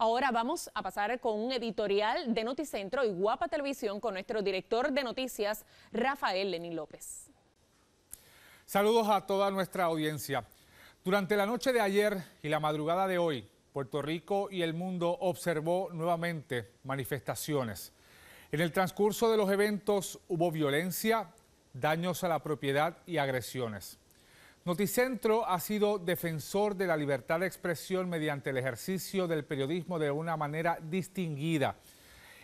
Ahora vamos a pasar con un editorial de Noticentro y Guapa Televisión con nuestro director de noticias, Rafael Lenín López. Saludos a toda nuestra audiencia. Durante la noche de ayer y la madrugada de hoy, Puerto Rico y el mundo observó nuevamente manifestaciones. En el transcurso de los eventos hubo violencia, daños a la propiedad y agresiones. Noticentro ha sido defensor de la libertad de expresión mediante el ejercicio del periodismo de una manera distinguida.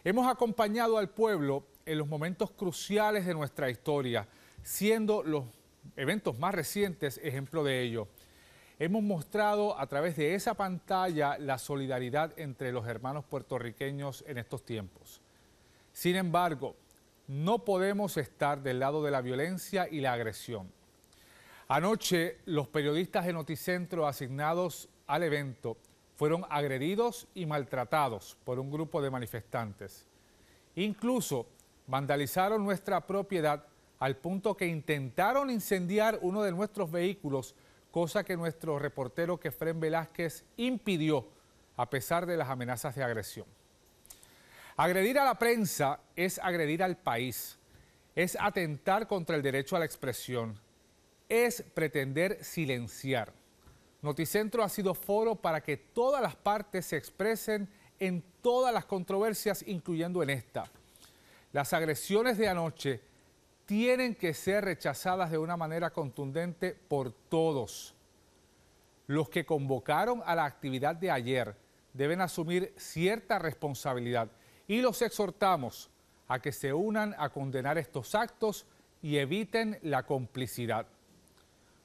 Hemos acompañado al pueblo en los momentos cruciales de nuestra historia, siendo los eventos más recientes ejemplo de ello. Hemos mostrado a través de esa pantalla la solidaridad entre los hermanos puertorriqueños en estos tiempos. Sin embargo, no podemos estar del lado de la violencia y la agresión. Anoche, los periodistas de Noticentro asignados al evento fueron agredidos y maltratados por un grupo de manifestantes. Incluso vandalizaron nuestra propiedad al punto que intentaron incendiar uno de nuestros vehículos, cosa que nuestro reportero Kefren Velázquez impidió a pesar de las amenazas de agresión. Agredir a la prensa es agredir al país, es atentar contra el derecho a la expresión, es pretender silenciar. Noticentro ha sido foro para que todas las partes se expresen en todas las controversias, incluyendo en esta. Las agresiones de anoche tienen que ser rechazadas de una manera contundente por todos. Los que convocaron a la actividad de ayer deben asumir cierta responsabilidad y los exhortamos a que se unan a condenar estos actos y eviten la complicidad.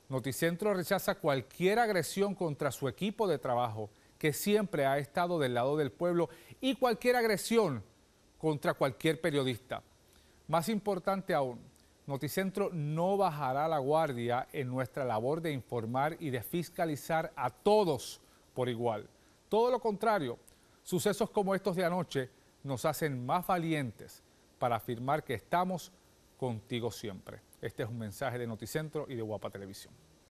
Noticentro rechaza cualquier agresión contra su equipo de trabajo, que siempre ha estado del lado del pueblo, y cualquier agresión contra cualquier periodista. Más importante aún, Noticentro no bajará la guardia en nuestra labor de informar y de fiscalizar a todos por igual. Todo lo contrario, sucesos como estos de anoche nos hacen más valientes para afirmar que estamos contigo siempre. Este es un mensaje de Noticentro y de Guapa Televisión.